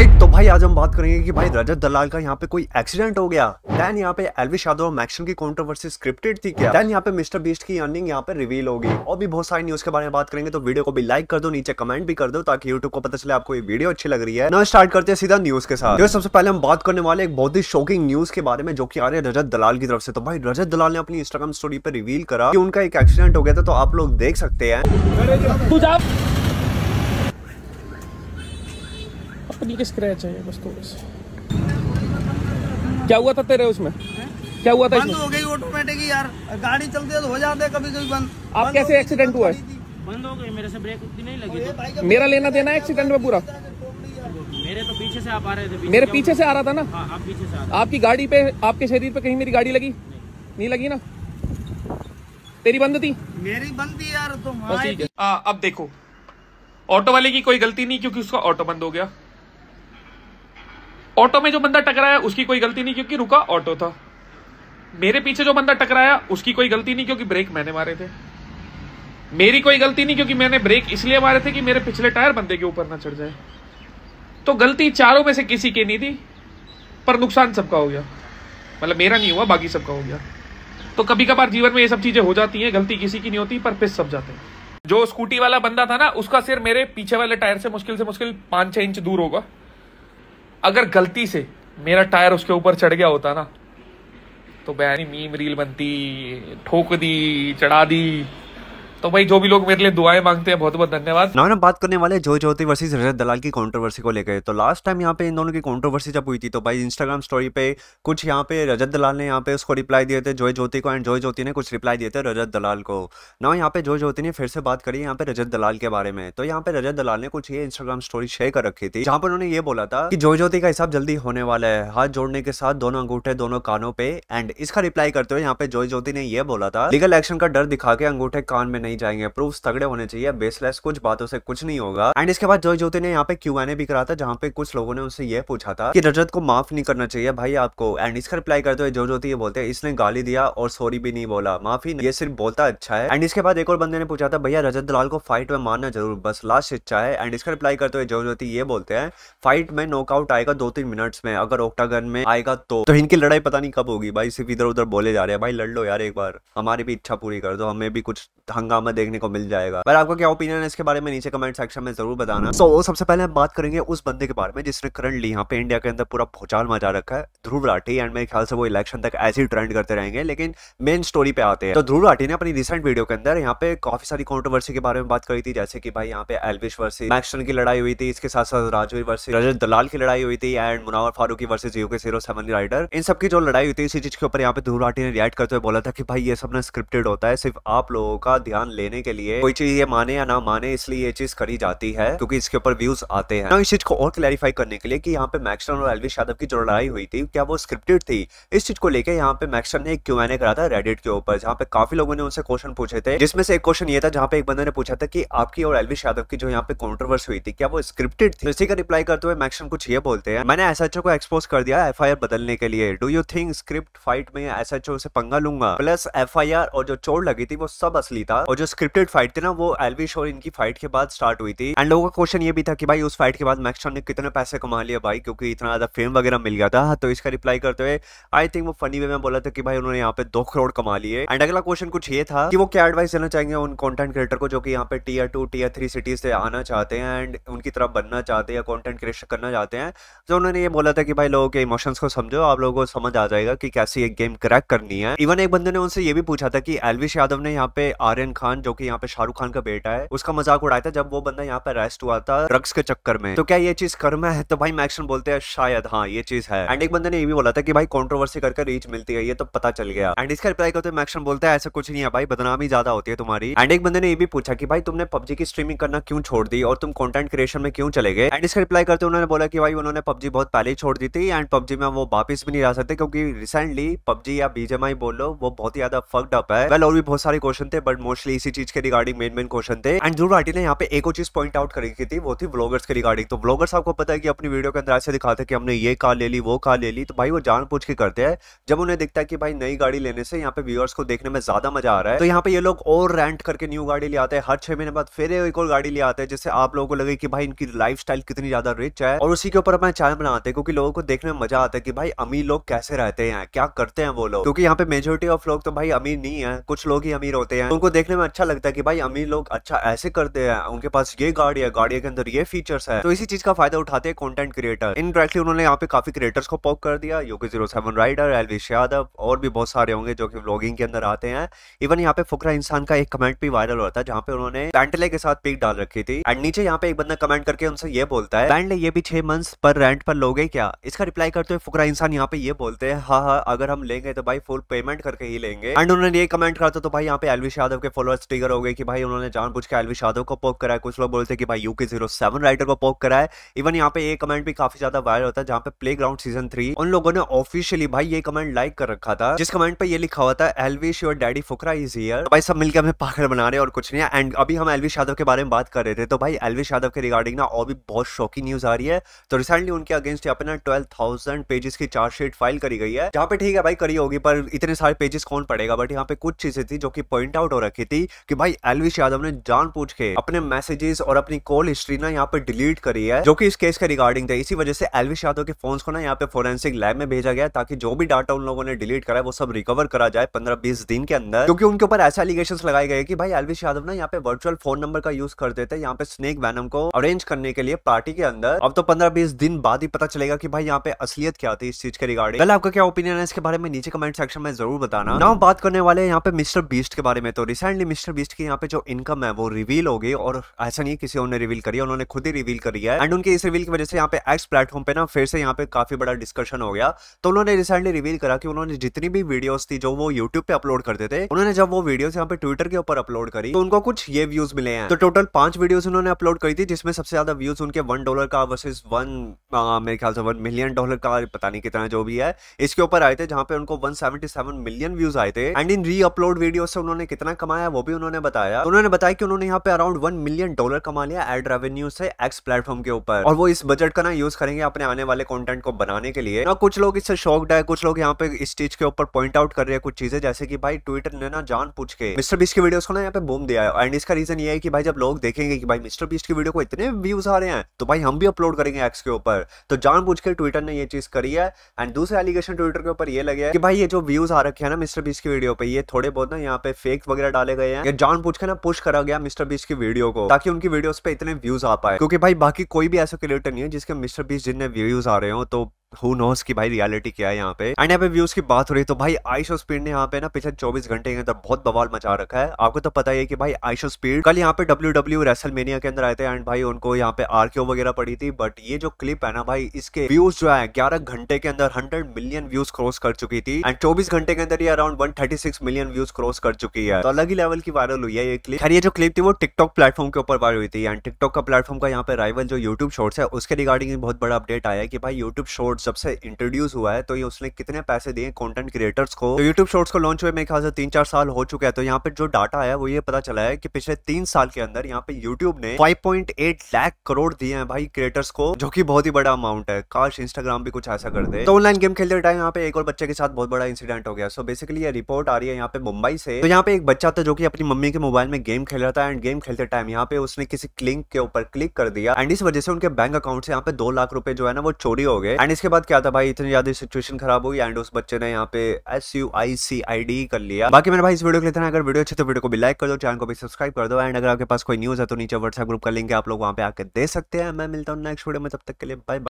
Right तो भाई आज हम बात करेंगे कि भाई रजत दलाल का यहाँ पे कोई एक्सीडेंट हो गया देन यहाँ पे एलविश यादव और मैक्शन की कंट्रोवर्सी स्क्रिप्टेड थी क्या देन यहाँ पे मिस्टर बीस्ट की अर्निंग यहाँ पे रिवील होगी और भी बहुत सारी न्यूज के बारे में बात करेंगे तो वीडियो को भी लाइक कर दो नीचे कमेंट भी कर दो ताकि यूट्यूब को पता चले आपको ये वीडियो अच्छी लग रही है ना स्टार्ट करते हैं सीधा न्यूज के साथ तो सबसे पहले हम बात करने वाले एक बहुत ही शॉकिंग न्यूज के बारे में जो की आ रहे रजत दलाल की तरफ से तो भाई रजत दलाल ने अपनी इंस्टाग्राम स्टोरी पर रिवील करा की उनका एक एक्सीडेंट हो गया था तो आप लोग देख सकते हैं हॉस्पिटल के स्क्रैच है बस तो बस क्या हुआ था तेरे उसमें है? क्या हुआ था बंद हो गई ऑटोमेटिक यार गाड़ी चलती है तो हो जाते कभी कभी बंद आप कैसे एक्सीडेंट तो हुआ है बंद हो गई मेरे से ब्रेक उतनी नहीं लगी तो। मेरा लेना देना एक्सीडेंट में पूरा मेरे तो पीछे से आप आ रहे थे मेरे पीछे से आ रहा था ना हाँ, आप पीछे से आ रहे आपकी गाड़ी पे आपके शरीर पे कहीं मेरी गाड़ी लगी नहीं, नहीं लगी ना तेरी बंद थी मेरी बंद थी यार तुम तो अब देखो ऑटो वाले की कोई गलती नहीं क्योंकि उसका ऑटो बंद हो गया ऑटो में जो बंदा टकराया उसकी कोई गलती नहीं क्योंकि रुका ऑटो था मेरे पीछे जो बंदा टकराया उसकी कोई गलती नहीं क्योंकि ब्रेक मैंने मारे थे मेरी कोई गलती नहीं क्योंकि मैंने ब्रेक इसलिए मारे थे कि मेरे पिछले टायर बंदे के ऊपर ना चढ़ जाए तो गलती चारों में से किसी की नहीं थी पर नुकसान सबका हो गया मतलब मेरा नहीं हुआ बाकी सबका हो गया तो कभी कभार जीवन में ये सब चीजें हो जाती हैं गलती किसी की नहीं होती पर पिस सब जाते हैं जो स्कूटी वाला बंदा था ना उसका सिर मेरे पीछे वाले टायर से मुश्किल से मुश्किल पांच छह इंच दूर होगा अगर गलती से मेरा टायर उसके ऊपर चढ़ गया होता ना तो बहनी मीम रील बनती ठोक दी चढ़ा दी तो भाई जो भी लोग मेरे लिए दुआएं मांगते हैं बहुत बहुत धन्यवाद नौन बात करने वाले जो ज्योति वर्सेस रजत दलाल की कॉन्ट्रोवर्सी को लेकर तो लास्ट टाइम यहाँ पे इन दोनों की कॉन्ट्रोवर्सी जब हुई थी तो भाई इंस्टाग्राम स्टोरी पे कुछ यहाँ पे रजत दलाल ने यहाँ पे उसको रिप्लाई दिए थे जोय ज्योति को एंड जोय ज्योति ने कुछ रिप्लाई दिए थे रजत दलाल को ना यहाँ पे जो ज्योति ने फिर से बात करी यहाँ पे रजत दलाल के बारे में तो यहाँ पे रजत दलाल ने कुछ ये इंस्टाग्राम स्टोरी शेयर कर रखी थी जहाँ पर उन्होंने ये बोला था कि जोय ज्योति का हिसाब जल्दी होने वाला है हाथ जोड़ने के साथ दोनों अंगूठे दोनों कानों पे एंड इसका रिप्लाई करते हुए यहाँ पे जोय ज्योति ने यह बोला था लीगल एक्शन का डर दिखा के अंगूठे कान में नहीं नहीं जाएंगे प्रूफ तगड़े होने चाहिए बेसलेस कुछ बातों से कुछ नहीं होगा एंड इसके बाद जो ज्योति ने यहाँ पे क्यू एन ए भी करा था जहाँ पे कुछ लोगों ने उससे ये पूछा था कि रजत को माफ नहीं करना चाहिए भाई आपको एंड इसका रिप्लाई करते हुए जो ज्योति ये बोलते हैं इसने गाली दिया और सॉरी भी नहीं बोला माफी ये सिर्फ बोलता अच्छा है एंड इसके बाद एक और बंदे ने पूछा था भैया रजत दलाल को फाइट में मारना जरूर बस लास्ट इच्छा है एंड इसका रिप्लाई करते हुए जो ज्योति ये बोलते हैं फाइट में नॉकआउट आएगा दो तीन मिनट्स में अगर ओक्टागन में आएगा तो तो इनकी लड़ाई पता नहीं कब होगी भाई सिर्फ इधर उधर बोले जा रहे हैं भाई लड़ लो यार एक बार हमारी भी इच्छा पूरी कर दो हमें भी कुछ हंगामा ड्रामा देखने को मिल जाएगा पर आपका क्या ओपिनियन है इसके बारे में नीचे कमेंट सेक्शन में जरूर बताना सो so, सबसे पहले हम बात करेंगे उस बंदे के बारे में जिसने करंटली यहाँ पे इंडिया के अंदर पूरा भोचाल मचा रखा है ध्रुव राठी एंड मेरे ख्याल से वो इलेक्शन तक ऐसे ही ट्रेंड करते रहेंगे लेकिन मेन स्टोरी पे आते हैं तो ध्रुव राठी ने अपनी रिसेंट वीडियो के अंदर यहाँ पे काफी सारी कॉन्ट्रोवर्सी के बारे में बात करी थी जैसे कि भाई यहाँ पे एलविश वर्सी मैक्सन की लड़ाई हुई थी इसके साथ साथ राजवीर वर्सी रजत दलाल की लड़ाई हुई थी and Munawar Faruqui versus U K zero seven rider इन सबकी जो लड़ाई हुई थी इसी चीज के ऊपर यहाँ पे ध्रुव राठी ने रिएक्ट करते हुए बोला था कि भाई ये सब ना स्क्रिप्टेड होता है सिर्फ आप लोगों का ध्यान इंसान लेने के लिए कोई चीज ये माने या ना माने इसलिए ये चीज करी जाती है क्योंकि इसके ऊपर व्यूज आते हैं इस चीज को और क्लैरिफाई करने के लिए कि यहाँ पे मैक्सन और एलविश यादव की जो लड़ाई हुई थी क्या वो स्क्रिप्टेड थी इस चीज को लेकर यहाँ पे मैक्सन ने एक क्यू एन ए करा था रेडिट के ऊपर जहाँ पे काफी लोगों ने उनसे क्वेश्चन पूछे थे जिसमें से एक क्वेश्चन ये था जहाँ पे एक बंदे ने पूछा था कि आपकी और एलविश यादव की जो यहाँ पे कॉन्ट्रोवर्स हुई थी क्या वो स्क्रिप्टेड थी इसी का रिप्लाई करते हुए मैक्सन कुछ ये बोलते हैं मैंने एस को एक्सपोज कर दिया एफ बदलने के लिए do you think script fight में एस से पंगा लूंगा प्लस एफ और जो चोट लगी थी वो सब असली था और जो स्क्रिप्टेड फाइट थी ना वो एलविश और इनकी फाइट के बाद स्टार्ट हुई थी एंड लोगों का क्वेश्चन ये भी था कि भाई उस फाइट के बाद मैक्सटॉन ने कितने पैसे कमा लिया भाई क्योंकि इतना ज़्यादा फेम वगैरह मिल गया था तो इसका रिप्लाई करते हुए आई थिंक वो फनी वे में बोला था कि भाई उन्होंने यहाँ पे दो करोड़ कमा लिए एंड अगला क्वेश्चन कुछ ये था कि वो क्या एडवाइस देना चाहेंगे उन कॉन्टेंट क्रिएटर को जो कि यहाँ पे tier two tier three cities से आना चाहते हैं एंड उनकी तरफ बनना चाहते हैं या कॉन्टेंट क्रिएशन करना चाहते हैं तो उन्होंने ये बोला था कि भाई लोगों के इमोशंस को समझो आप लोगों को समझ आ जाएगा कि कैसे ये गेम क्रैक करनी है इवन एक बंदे ने उनसे ये भी पूछा था कि एलविश यादव ने यहाँ पे आर्यन खान खान जो कि यहाँ पे शाहरुख खान का बेटा है उसका मजाक उड़ाया था जब वो बंदा यहाँ पे अरेस्ट हुआ था ड्रग्स के चक्कर में तो क्या ये चीज कर्म है तो भाई मैक्सन बोलते हैं शायद हाँ ये चीज है एंड एक बंदे ने ये भी बोला था कि भाई कॉन्ट्रोवर्सी करके रीच मिलती है ये तो पता चल गया एंड इसका रिप्लाई करते मैक्सन बोलते हैं ऐसा कुछ नहीं है भाई बदनामी ज्यादा होती है तुम्हारी एंड एक बंदे ने ये भी पूछा कि भाई तुमने पब्जी की स्ट्रीमिंग करना क्यों छोड़ दी और तुम कॉन्टेंट क्रिएशन में क्यों चले गए एंड इसका रिप्लाई करते उन्होंने बोला कि भाई उन्होंने पब्जी बहुत पहले ही छोड़ दी थी एंड पब्जी में वो वापस भी नहीं आ सकते क्योंकि रिसेंटली पब्जी या बीजेमआई बोलो वो बहुत ही ज्यादा फक्ड अप है वेल और भी बहुत सारे क्वेश्चन थे बट मोस्टली मोस्टली इसी चीज के रिगार्डिंग मेन मेन क्वेश्चन थे एंड जरूर आटी ने यहाँ पे एक और चीज पॉइंट आउट करी थी वो थी ब्लॉगर्स के रिगार्डिंग तो ब्लॉगर्स आपको पता है कि अपनी वीडियो के अंदर ऐसे दिखाते कि हमने ये कार ले ली वो कार ले ली तो भाई वो जान पूछ के करते हैं जब उन्हें दिखता है कि भाई नई गाड़ी लेने से यहाँ पे व्यूअर्स को देखने में ज्यादा मजा आ रहा है तो यहाँ पे ये लोग और रेंट करके न्यू गाड़ी ले आते हैं हर छह महीने बाद फिर एक और गाड़ी ले आते हैं जिससे आप लोगों को लगे कि भाई इनकी लाइफ कितनी ज्यादा रिच है और उसी के ऊपर अपना चैनल बनाते हैं क्योंकि लोगों को देखने में मजा आता है कि भाई अमीर लोग कैसे रहते हैं क्या करते हैं वो लोग क्योंकि यहाँ पे मेजोरिटी ऑफ लोग तो भाई अमीर नहीं है कुछ लोग ही अमीर होते हैं उनको देखने में अच्छा लगता है कि भाई अमीर लोग अच्छा ऐसे करते हैं उनके पास ये गाड़ी है गाड़ी के अंदर ये फीचर्स है तो इसी चीज का फायदा उठाते हैं कॉन्टेंट क्रिएटर इन डायरेक्टली उन्होंने यहाँ पे काफी क्रिएटर्स को पॉक कर दिया Yogi zero seven rider Elvish Yadav और भी बहुत सारे होंगे जो की ब्लॉगिंग के अंदर आते हैं इवन यहाँ पे फुकरा इंसान का एक कमेंट भी वायरल होता है जहाँ पे उन्होंने पैंटले के साथ पिक डाल रखी थी एंड नीचे यहाँ पे एक बंदा कमेंट करके उनसे ये बोलता है बैंडले ये भी छह मंथ पर रेंट पर लोगे क्या इसका रिप्लाई करते हुए फुकरा इंसान यहाँ पे ये बोलते हैं हाँ हाँ अगर हम लेंगे तो भाई फुल पेमेंट करके ही लेंगे एंड उन्होंने ये कमेंट करता तो भाई यहाँ पे एलविश यादव के फॉलो रोस्ट स्टिकर हो गए कि भाई उन्होंने जानबूझ के एलवी यादव को पोक करा है कुछ लोग बोलते हैं कि भाई यूके जीरो सेवन राइडर को पोक करा है इवन यहाँ पे एक कमेंट भी काफी ज्यादा वायरल होता है जहाँ पे प्ले ग्राउंड सीजन थ्री उन लोगों ने ऑफिशियली भाई ये कमेंट लाइक कर रखा था जिस कमेंट पे ये लिखा हुआ था Elvish your daddy Fukra is here भाई सब मिलकर हमें पागल बना रहे और कुछ नहीं एंड अभी हम एलवी यादव के बारे में बात कर रहे थे तो भाई एलवी यादव के रिगार्डिंग ना और भी बहुत शौकी न्यूज आ रही है तो रिसेंटली उनके अगेंस्ट यहाँ पे ना ट्वेल्व थाउजेंड पेजेस की चार्जशीट फाइल करी गई है जहाँ पे ठीक है भाई करी होगी पर इतने सारे पेजेस कौन पड़ेगा बट यहाँ पे कुछ चीजें थी जो कि पॉइंट आउट हो रखी थी थी कि भाई एलविश यादव ने जान पूछ के अपने मैसेजेस और अपनी कॉल हिस्ट्री ना यहाँ पे डिलीट करी है जो कि इस केस के रिगार्डिंग थे इसी वजह से एलविश यादव के फोन को ना यहाँ पे फोरेंसिक लैब में भेजा गया ताकि जो भी डाटा उन लोगों ने डिलीट करा है वो सब रिकवर करा जाए पंद्रह बीस दिन के अंदर क्योंकि उनके ऊपर ऐसे एलिगेशन लगाए गए की भाई एलविश यादव ना यहाँ पे वर्चुअल फोन नंबर का यूज करते थे यहाँ पे स्नेक वैनम को अरेंज करने के लिए पार्टी के अंदर अब तो पंद्रह बीस दिन बाद ही पता चलेगा की भाई यहाँ पे असलियत क्या थी इस चीज के रिगार्डिंग पहले आपका क्या ओपिनियन है इसके बारे में नीचे कमेंट सेक्शन में जरूर बताना ना बात करने वाले यहाँ पे मिस्टर बीस्ट के बारे में तो रिसेंटली मिस्टर बीस्ट की यहाँ पे जो इनकम है वो रिवील हो गई और ऐसा नहीं किसी ने रिवील करी उन्होंने खुद ही रिवील करी है एंड उनके इस रिवील की वजह से यहाँ पे एक्स प्लेटफॉर्म पे ना फिर से यहाँ पे काफी बड़ा डिस्कशन हो गया तो उन्होंने रिसेंटली रिवील करा कि उन्होंने जितनी भी वीडियोस थी जो वो यूट्यूब पे अपलोड करते थे उन्होंने जब वो वीडियोस यहाँ पे ट्विटर के ऊपर अपलोड करी तो उनको कुछ ये व्यूज मिले हैं तो टोटल पांच वीडियोस उन्होंने अपलोड करी थी जिसमें सबसे ज्यादा व्यूज उनके वन डॉलर का वर्सेज वन मेरे ख्याल से वन मिलियन डॉलर का पता नहीं कितना जो भी है इसके ऊपर आए थे जहाँ पे उनको वन मिलियन व्यूज आए थे एंड इन री अपलोड वीडियो से उन्होंने कितना कमाया वो वो भी उन्होंने बताया उन्होंने बताया कि उन्होंने यहाँ पे अराउंड वन मिलियन डॉलर कमा लिया एड रेवेन्यू से एक्स प्लेटफॉर्म के ऊपर और वो इस बजट का ना यूज करेंगे अपने आने वाले कॉन्टेंट को बनाने के लिए ना कुछ लोग इससे शॉक्ड है कुछ लोग यहाँ पे इस चीज के ऊपर पॉइंट आउट कर रहे हैं कुछ चीजें जैसे कि भाई ट्विटर ने ना जान पूछ के मिस्टर बीस की वीडियो को ना यहाँ पे बूम दिया है एंड इसका रीजन ये है कि भाई जब लोग देखेंगे कि भाई मिस्टर बीस की वीडियो को इतने व्यूज आ रहे हैं तो भाई हम भी अपलोड करेंगे एक्स के ऊपर तो जान पूछ के ट्विटर ने ये चीज करी है एंड दूसरे एलिगेशन ट्विटर के ऊपर ये लगे कि भाई ये जो व्यूज आ रखे हैं ना मिस्टर बीस की वीडियो पे ये थोड़े बहुत ना यहाँ पे फेक वगैरह डाले गए गए हैं या जान पूछ के ना पुश करा गया मिस्टर बीस की वीडियो को ताकि उनकी वीडियो पे इतने व्यूज आ पाए क्योंकि भाई बाकी कोई भी ऐसा क्रिएटर नहीं है जिसके मिस्टर बीस जितने व्यूज आ रहे हो तो हु नोस की भाई रियलिटी क्या है यहाँ पे एंड यहाँ पे व्यूज की बात हो रही है तो भाई आयशो स्पीड ने यहाँ पे ना पिछले 24 घंटे के अंदर बहुत बवाल मचा रखा है आपको तो पता ही है कि भाई आयशो स्पीड कल यहाँ पे डब्ल्यू डब्ल्यू रेसल मेनिया के अंदर आए थे एंड भाई उनको यहाँ पे आरक्यू वगैरह पड़ी थी बट ये जो क्लिप है ना भाई इसके व्यूज जो है ग्यारह घंटे के अंदर हंड्रेड मिलियन व्यूज क्रॉस कर चुकी थी एंड चौबीस घंटे के अंदर ये around one million views cross कर चुकी है तो अलग ही लेवल की वायरल हुई है ये क्लिप खैर ये जो क्लिप थी वो टिकटॉक प्लेटफॉर्म के ऊपर वायरल हुई थी एंड टिकटॉक का प्लेटफॉर्म का यहाँ पे राइवल जो यूट्यूब शॉर्ट्स है उसके रिगार्डिंग बहुत बड़ा अपडेट आया कि भाई यूट्यूब शॉर्ट शॉर्ट्स जब से इंट्रोड्यूस हुआ है तो ये उसने कितने पैसे दिए कंटेंट क्रिएटर्स को तो यूट्यूब शॉर्ट्स को लॉन्च हुए मेरे ख्याल से तीन चार साल हो चुका है तो यहाँ पे जो डाटा है वो ये पता चला है कि पिछले तीन साल के अंदर यहाँ पे यूट्यूब ने फाइव लाख करोड़ दिए हैं भाई क्रिएटर्स को जो की बहुत ही बड़ा अमाउंट है काश इंस्टाग्राम भी कुछ ऐसा कर दे तो ऑनलाइन गेम खेलते टाइम यहाँ पे एक और बच्चे के साथ बहुत बड़ा इंसिडेंट हो गया सो बेसिकली ये रिपोर्ट आ रही है यहाँ पे मुंबई से तो यहाँ पे एक बच्चा था जो की अपनी मम्मी के मोबाइल में गेम खेल रहा था एंड गेम खेलते टाइम यहाँ पे उसने किसी क्लिंक के ऊपर क्लिक कर दिया एंड इस वजह से उनके बैंक अकाउंट से यहाँ पे दो लाख रुपए जो है ना वो चोरी हो गए एंड इसके बाद क्या था भाई इतनी ज्यादा सिचुएशन खराब हुई एंड उस बच्चे ने यहाँ पे S U I C I D कर लिया बाकी मेरे भाई इस वीडियो के लिए अगर वीडियो अच्छे तो वीडियो को भी लाइक कर दो चैनल को भी सब्सक्राइब कर दो एंड अगर आपके पास कोई न्यूज है तो नीचे व्हाट्सएप ग्रुप का लिंक आप लोग वहाँ पे आके दे सकते हैं मैं मिलता हूँ नेक्स्ट वीडियो में तब तक के लिए बाय